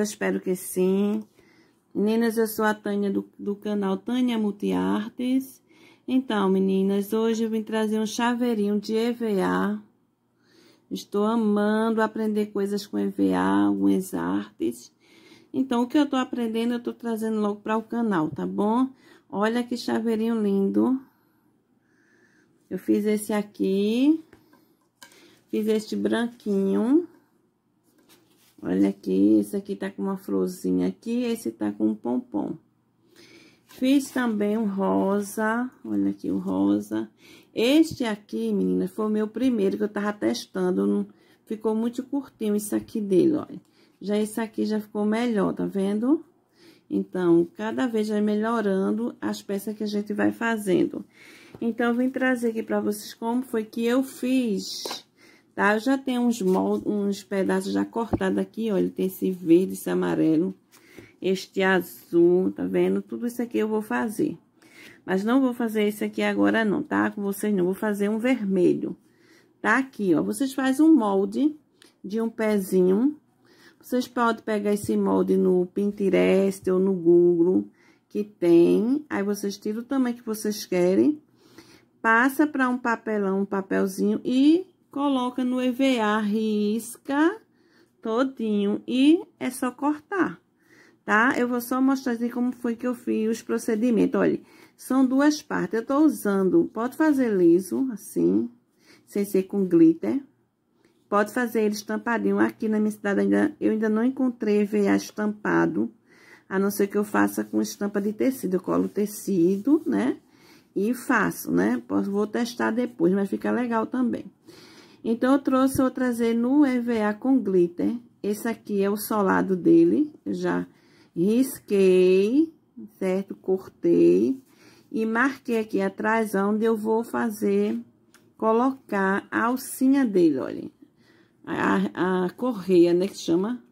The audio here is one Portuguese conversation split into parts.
eu espero que sim. Meninas, eu sou a Tânia do, do canal Tânia Multiartes. Então, meninas, hoje eu vim trazer um chaveirinho de EVA. Estou amando aprender coisas com EVA, algumas artes. Então, o que eu tô aprendendo, eu tô trazendo logo para o canal, tá bom? Olha que chaveirinho lindo. Eu fiz esse aqui. Fiz este branquinho. Olha aqui, esse aqui tá com uma florzinha aqui, esse tá com um pompom. Fiz também um rosa, olha aqui o rosa. Este aqui, menina, foi o meu primeiro que eu tava testando, não, ficou muito curtinho isso aqui dele, olha. Já esse aqui já ficou melhor, tá vendo? Então, cada vez vai melhorando as peças que a gente vai fazendo. Então, eu vim trazer aqui pra vocês como foi que eu fiz tá? Eu já tenho uns, molde, uns pedaços já cortados aqui, olha, tem esse verde, esse amarelo, este azul, tá vendo? Tudo isso aqui eu vou fazer. Mas não vou fazer esse aqui agora não, tá? Com vocês não, vou fazer um vermelho. Tá aqui, ó, vocês fazem um molde de um pezinho. Vocês podem pegar esse molde no Pinterest ou no Google, que tem. Aí, vocês tiram o tamanho que vocês querem, passa para um papelão, um papelzinho e coloca no EVA, risca todinho e é só cortar, tá? Eu vou só mostrar assim como foi que eu fiz os procedimentos, olha, são duas partes, eu tô usando, pode fazer liso, assim, sem ser com glitter, pode fazer ele estampadinho, aqui na minha cidade ainda, eu ainda não encontrei EVA estampado, a não ser que eu faça com estampa de tecido, eu colo tecido, né? E faço, né? Vou testar depois, mas fica legal também. Então, eu trouxe, vou trazer no EVA com glitter. Esse aqui é o solado dele, já risquei, certo? Cortei e marquei aqui atrás onde eu vou fazer, colocar a alcinha dele, olha. A, a correia, né, que chama,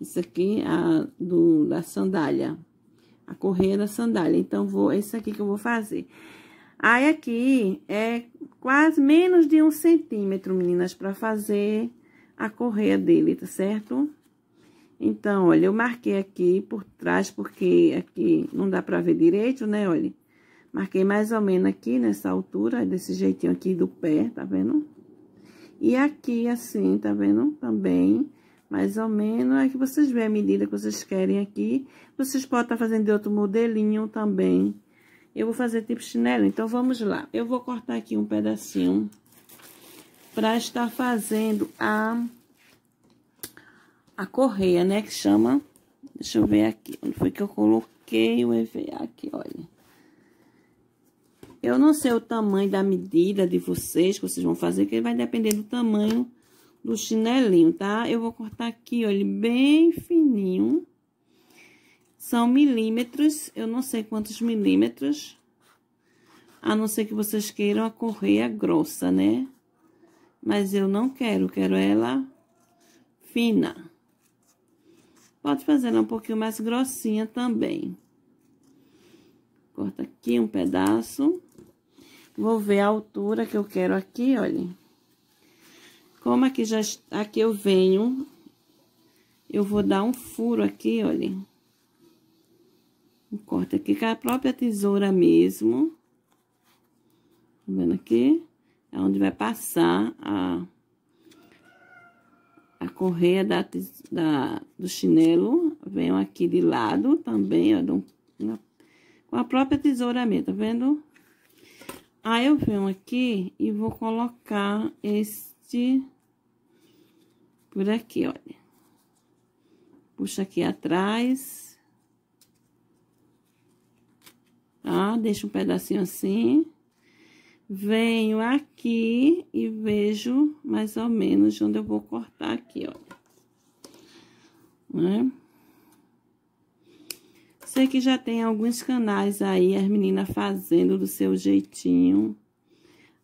isso aqui, a, do, da sandália. A correia da sandália. Então, vou, esse aqui que eu vou fazer. Aí, aqui é quase menos de um centímetro, meninas, para fazer a correia dele, tá certo? Então, olha, eu marquei aqui por trás, porque aqui não dá pra ver direito, né, olha? Marquei mais ou menos aqui nessa altura, é desse jeitinho aqui do pé, tá vendo? E aqui assim, tá vendo? Também, mais ou menos, é que vocês veem a medida que vocês querem aqui. Vocês podem estar tá fazendo de outro modelinho também, eu vou fazer tipo chinelo, então vamos lá. Eu vou cortar aqui um pedacinho para estar fazendo a a correia, né, que chama... Deixa eu ver aqui, onde foi que eu coloquei o EVA aqui, olha. Eu não sei o tamanho da medida de vocês, que vocês vão fazer, que vai depender do tamanho do chinelinho, tá? Eu vou cortar aqui, olha, bem fininho são milímetros, eu não sei quantos milímetros, a não ser que vocês queiram a correia é grossa, né? Mas eu não quero, quero ela fina. Pode fazer ela um pouquinho mais grossinha também. Corta aqui um pedaço. Vou ver a altura que eu quero aqui, olha. Como aqui já aqui eu venho, eu vou dar um furo aqui, olhem um corte aqui com é a própria tesoura mesmo. Tá vendo aqui? É onde vai passar a, a correia da, da, do chinelo. Venho aqui de lado também, ó, uma, com a própria tesoura mesmo, tá vendo? Aí eu venho aqui e vou colocar este por aqui, olha. Puxa aqui atrás. Ó, deixo um pedacinho assim. Venho aqui e vejo mais ou menos onde eu vou cortar aqui, ó. Né? Sei que já tem alguns canais aí, as meninas fazendo do seu jeitinho.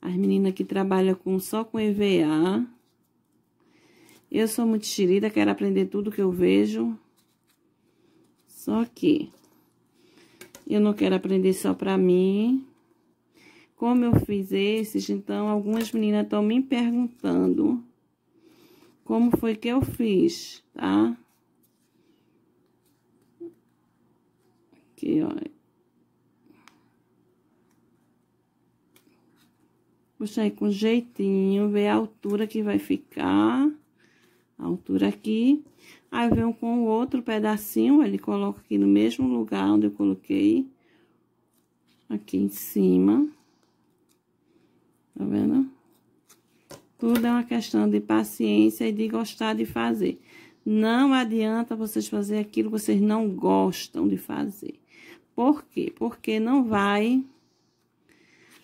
As meninas que trabalham com, só com EVA. Eu sou muito xerida, quero aprender tudo que eu vejo. Só que eu não quero aprender só para mim. Como eu fiz esses, então algumas meninas estão me perguntando como foi que eu fiz, tá? Aqui, ó. puxar aí com jeitinho, ver a altura que vai ficar, a altura aqui. Aí, vem com o outro pedacinho, ele coloca aqui no mesmo lugar onde eu coloquei. Aqui em cima. Tá vendo? Tudo é uma questão de paciência e de gostar de fazer. Não adianta vocês fazer aquilo que vocês não gostam de fazer. Por quê? Porque não vai...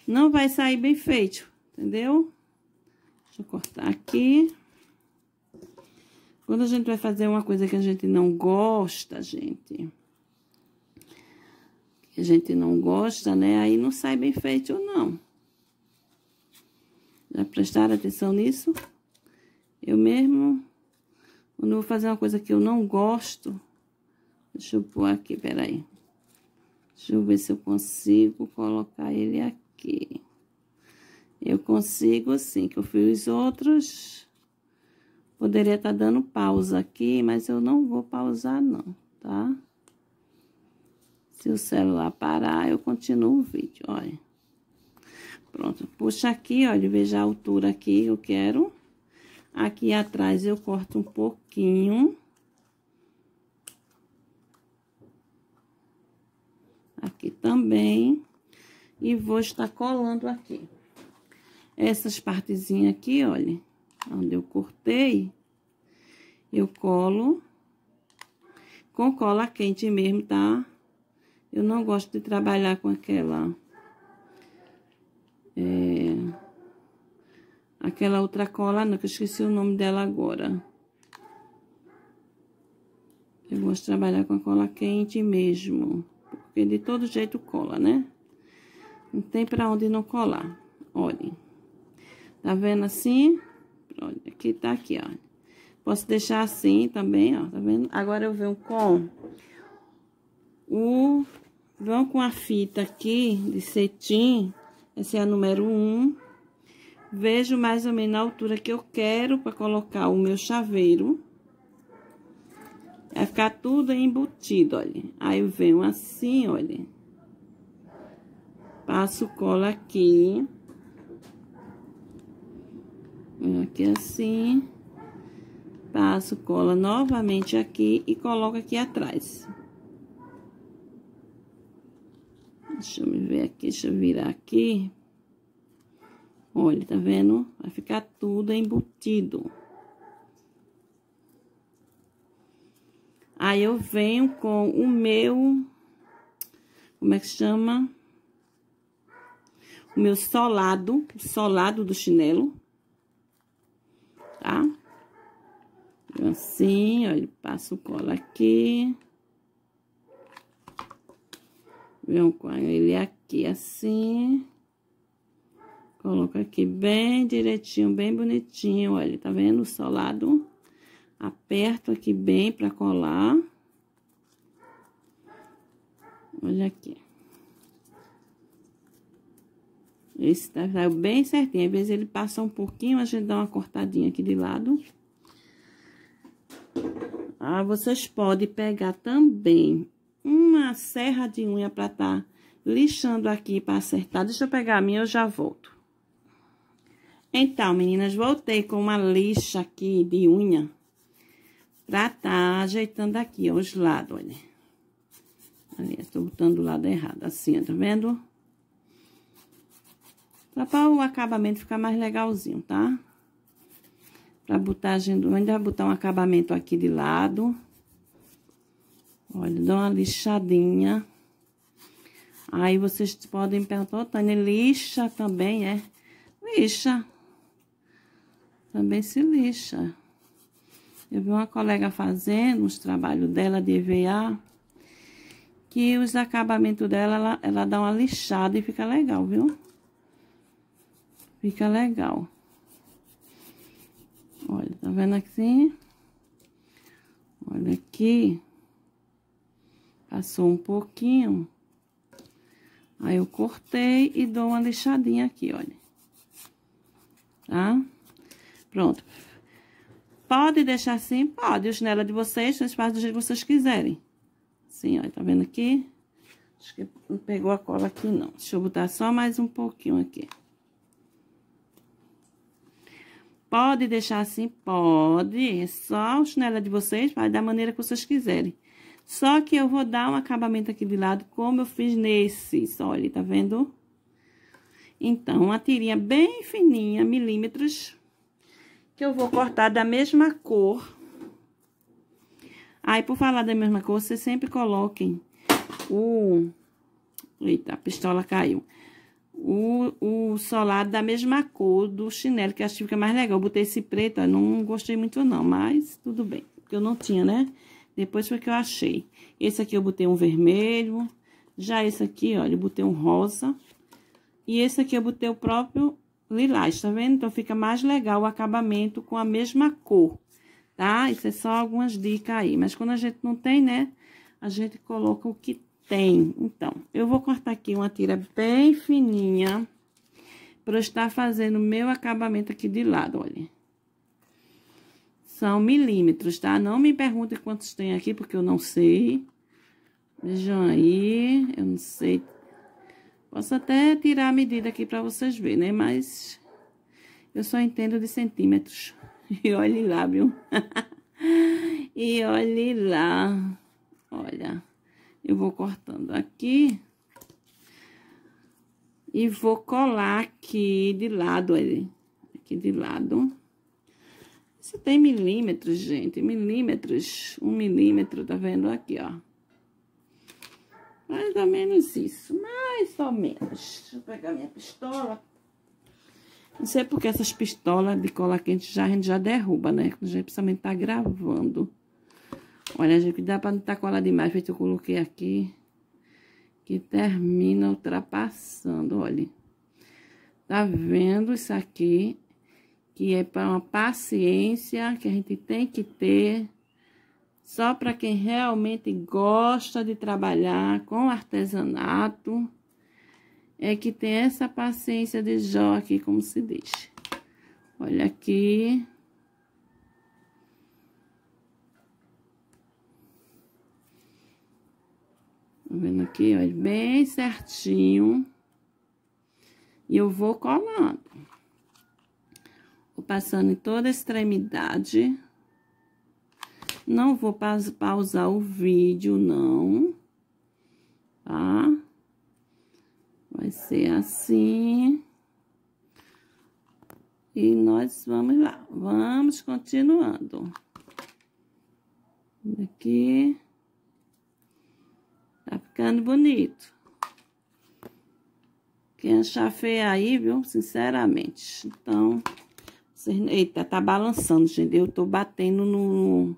Não vai sair bem feito, entendeu? Deixa eu cortar aqui. Quando a gente vai fazer uma coisa que a gente não gosta, gente, que a gente não gosta, né? Aí não sai bem feito ou não. Já prestaram atenção nisso? Eu mesmo, quando eu vou fazer uma coisa que eu não gosto, deixa eu pôr aqui, peraí. Deixa eu ver se eu consigo colocar ele aqui. Eu consigo sim, que eu fiz outros Poderia estar tá dando pausa aqui, mas eu não vou pausar não, tá? Se o celular parar, eu continuo o vídeo, olha. Pronto, puxa aqui, olha, veja a altura aqui eu quero. Aqui atrás eu corto um pouquinho. Aqui também. E vou estar colando aqui. Essas partezinhas aqui, olha, onde eu cortei, eu colo com cola quente mesmo, tá? Eu não gosto de trabalhar com aquela... É, aquela outra cola, não, que eu esqueci o nome dela agora. Eu gosto de trabalhar com a cola quente mesmo, porque de todo jeito cola, né? Não tem pra onde não colar, olhem. Tá vendo assim? Olha, aqui tá aqui, ó. Posso deixar assim também, ó, tá vendo? Agora eu venho com o... Vão com a fita aqui de cetim, essa é a número 1. Vejo mais ou menos a altura que eu quero para colocar o meu chaveiro. Vai ficar tudo embutido, olha. Aí eu venho assim, olha. Passo cola aqui. aqui assim. Passo cola novamente aqui e coloco aqui atrás. Deixa eu me ver aqui, deixa eu virar aqui. Olha, tá vendo? Vai ficar tudo embutido. Aí eu venho com o meu... Como é que chama? O meu solado, solado do chinelo tá? Então, assim, ó, ele passa o cola aqui. Vem com ele aqui, assim. Coloca aqui bem direitinho, bem bonitinho, olha, tá vendo? O solado. Aperto aqui bem pra colar. Olha aqui. Esse tá, saiu tá bem certinho. Às vezes ele passa um pouquinho, a gente dá uma cortadinha aqui de lado. Ah, vocês podem pegar também uma serra de unha para tá lixando aqui para acertar. Deixa eu pegar a minha, eu já volto. Então, meninas, voltei com uma lixa aqui de unha pra tá ajeitando aqui, ó, os lados, olha. Olha, tô botando o lado errado, assim, tá vendo? Só pra o acabamento ficar mais legalzinho, tá? Pra botar, a gente ainda vai botar um acabamento aqui de lado. Olha, dá uma lixadinha. Aí vocês podem perguntar, Tânia, lixa também, é? Lixa. Também se lixa. Eu vi uma colega fazendo uns trabalhos dela de EVA, que os acabamentos dela, ela, ela dá uma lixada e fica legal, viu? Fica legal. Olha, tá vendo assim? Olha aqui. Passou um pouquinho. Aí, eu cortei e dou uma lixadinha aqui, olha. Tá? Pronto. Pode deixar assim? Pode. O chinelo é de vocês, vocês fazem do jeito que vocês quiserem. Assim, olha, tá vendo aqui? Acho que não pegou a cola aqui, não. Deixa eu botar só mais um pouquinho aqui. Pode deixar assim? Pode. Só o chinelo de vocês, vai da maneira que vocês quiserem. Só que eu vou dar um acabamento aqui de lado, como eu fiz nesses, olha, tá vendo? Então, uma tirinha bem fininha, milímetros, que eu vou cortar da mesma cor. Aí, por falar da mesma cor, vocês sempre coloquem o... Eita, a pistola caiu o, o solado da mesma cor do chinelo, que eu acho que fica é mais legal. Eu botei esse preto, não gostei muito não, mas tudo bem. Porque eu não tinha, né? Depois foi que eu achei. Esse aqui eu botei um vermelho. Já esse aqui, olha, eu botei um rosa. E esse aqui eu botei o próprio lilás, tá vendo? Então, fica mais legal o acabamento com a mesma cor, tá? Isso é só algumas dicas aí. Mas quando a gente não tem, né? A gente coloca o que tem. Então, eu vou cortar aqui uma tira bem fininha para estar fazendo meu acabamento aqui de lado, olha. São milímetros, tá? Não me perguntem quantos tem aqui, porque eu não sei. Vejam aí, eu não sei. Posso até tirar a medida aqui para vocês verem, né? Mas eu só entendo de centímetros. E olhe lá, viu? e olhe lá. Olha. Eu vou cortando aqui. E vou colar aqui de lado, ele Aqui de lado. Isso tem milímetros, gente. Milímetros. Um milímetro, tá vendo? Aqui, ó. Mais ou menos isso. Mais ou menos. Deixa eu pegar minha pistola. Não sei porque essas pistolas de cola quente já, a gente já derruba, né? gente principalmente tá gravando. Olha, gente, dá pra não tá colado demais, feito eu coloquei aqui. Que termina ultrapassando, olha. Tá vendo isso aqui? Que é para uma paciência que a gente tem que ter. Só para quem realmente gosta de trabalhar com artesanato. É que tem essa paciência de Jó aqui, como se diz. Olha aqui. Tá vendo aqui? Ó, bem certinho. E eu vou colando. Vou passando em toda a extremidade. Não vou pa pausar o vídeo, não. Tá? Vai ser assim. E nós vamos lá. Vamos continuando. Aqui ficando bonito. Quem achar feio aí, viu? Sinceramente. Então, vocês... eita, tá balançando, gente. Eu tô batendo no...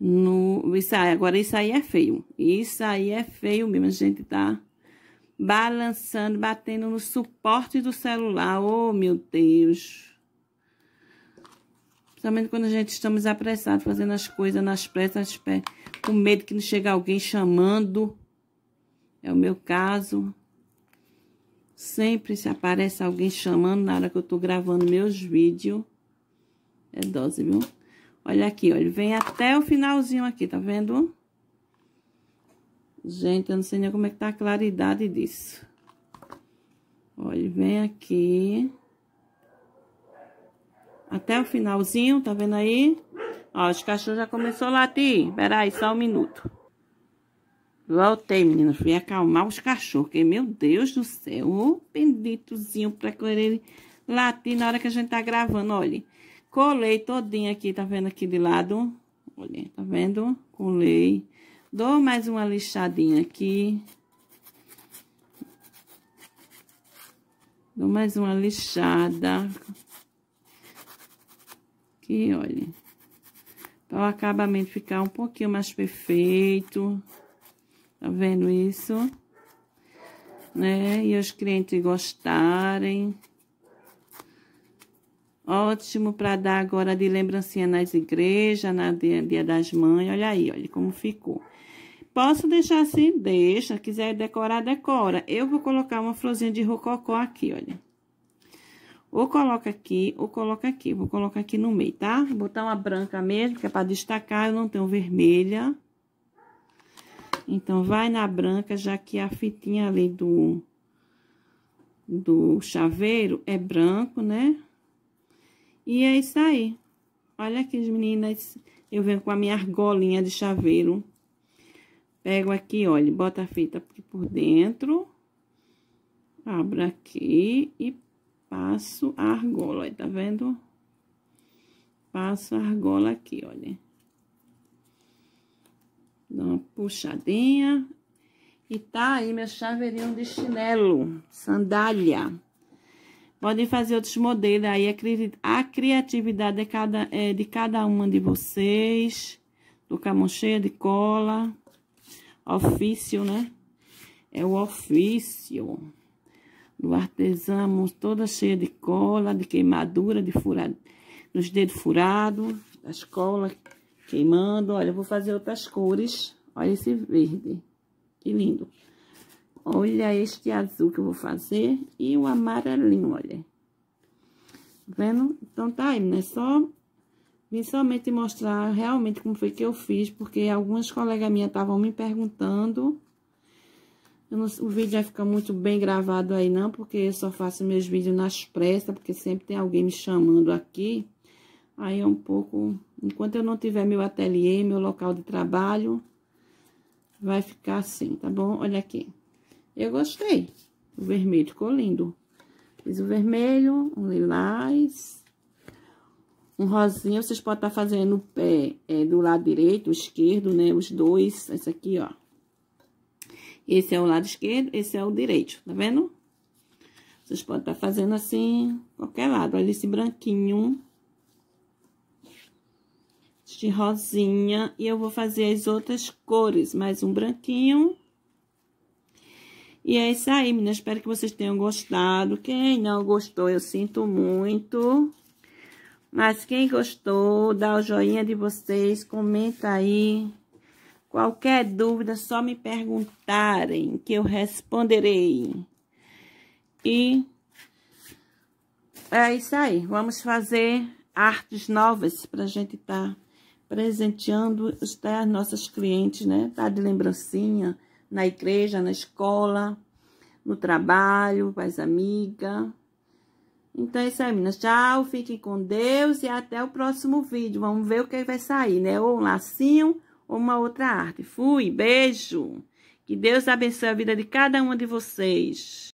no... Isso aí, agora isso aí é feio. Isso aí é feio mesmo. A gente tá balançando, batendo no suporte do celular. Oh, meu Deus. Principalmente quando a gente estamos apressados, fazendo as coisas nas pressas, com medo que não chegue alguém chamando. É o meu caso. Sempre se aparece alguém chamando na hora que eu tô gravando meus vídeos. É dose, viu? Olha aqui, olha. Vem até o finalzinho aqui, tá vendo? Gente, eu não sei nem como é que tá a claridade disso. Olha, vem aqui. Até o finalzinho, tá vendo aí? Ó, os cachorros já começou a latir. Pera aí, só um minuto. Voltei, meninas. Fui acalmar os cachorros, que, meu Deus do céu, o benditozinho pra querer latir na hora que a gente tá gravando, olha. Colei todinho aqui, tá vendo aqui de lado? Olha, tá vendo? Colei. Dou mais uma lixadinha aqui. Dou mais uma lixada aqui, olha. Para então, o acabamento ficar um pouquinho mais perfeito. Tá vendo isso? Né? E os clientes gostarem. Ótimo para dar agora de lembrancinha nas igrejas, na dia, dia das mães. Olha aí, olha como ficou. Posso deixar assim? Deixa. Quiser decorar, decora. Eu vou colocar uma florzinha de rococó aqui, olha. Ou coloca aqui, ou coloca aqui. Vou colocar aqui no meio, tá? Vou botar uma branca mesmo, que é pra destacar, eu não tenho vermelha. Então, vai na branca, já que a fitinha ali do, do chaveiro é branco, né? E é isso aí. Olha aqui, meninas, eu venho com a minha argolinha de chaveiro. Pego aqui, olha, bota a fita aqui por dentro. Abro aqui e passo a argola, tá vendo? Passo a argola aqui, olha. Dá uma puxadinha. E tá aí meu chaveirinho de chinelo, sandália. Podem fazer outros modelos aí, a criatividade de é cada, é, de cada uma de vocês. Do cheia de cola, ofício, né? É o ofício do artesã, mãos toda cheia de cola, de queimadura, de furado, dos dedos furados, as colas queimando. Olha, eu vou fazer outras cores. Olha esse verde, que lindo. Olha este azul que eu vou fazer e o amarelinho, olha. Tá vendo? Então tá aí, né? Só vim somente mostrar realmente como foi que eu fiz, porque algumas colegas minhas estavam me perguntando não, o vídeo vai ficar muito bem gravado aí não, porque eu só faço meus vídeos nas pressas, porque sempre tem alguém me chamando aqui. Aí é um pouco... Enquanto eu não tiver meu ateliê, meu local de trabalho, vai ficar assim, tá bom? Olha aqui. Eu gostei. O vermelho ficou lindo. Fiz o vermelho, um lilás, um rosinha. Vocês podem estar tá fazendo o pé é, do lado direito, esquerdo, né? Os dois, esse aqui, ó. Esse é o lado esquerdo, esse é o direito, tá vendo? Vocês podem estar tá fazendo assim, qualquer lado. Olha esse branquinho. de rosinha. E eu vou fazer as outras cores. Mais um branquinho. E é isso aí, meninas. Espero que vocês tenham gostado. Quem não gostou, eu sinto muito. Mas quem gostou, dá o joinha de vocês, comenta aí. Qualquer dúvida, só me perguntarem que eu responderei. E é isso aí. Vamos fazer artes novas para a gente estar tá presenteando né, as nossas clientes, né? Tá de lembrancinha na igreja, na escola, no trabalho, faz amiga Então é isso aí, meninas. Tchau, fiquem com Deus e até o próximo vídeo. Vamos ver o que vai sair, né? Ou um lacinho ou uma outra arte. Fui, beijo. Que Deus abençoe a vida de cada uma de vocês.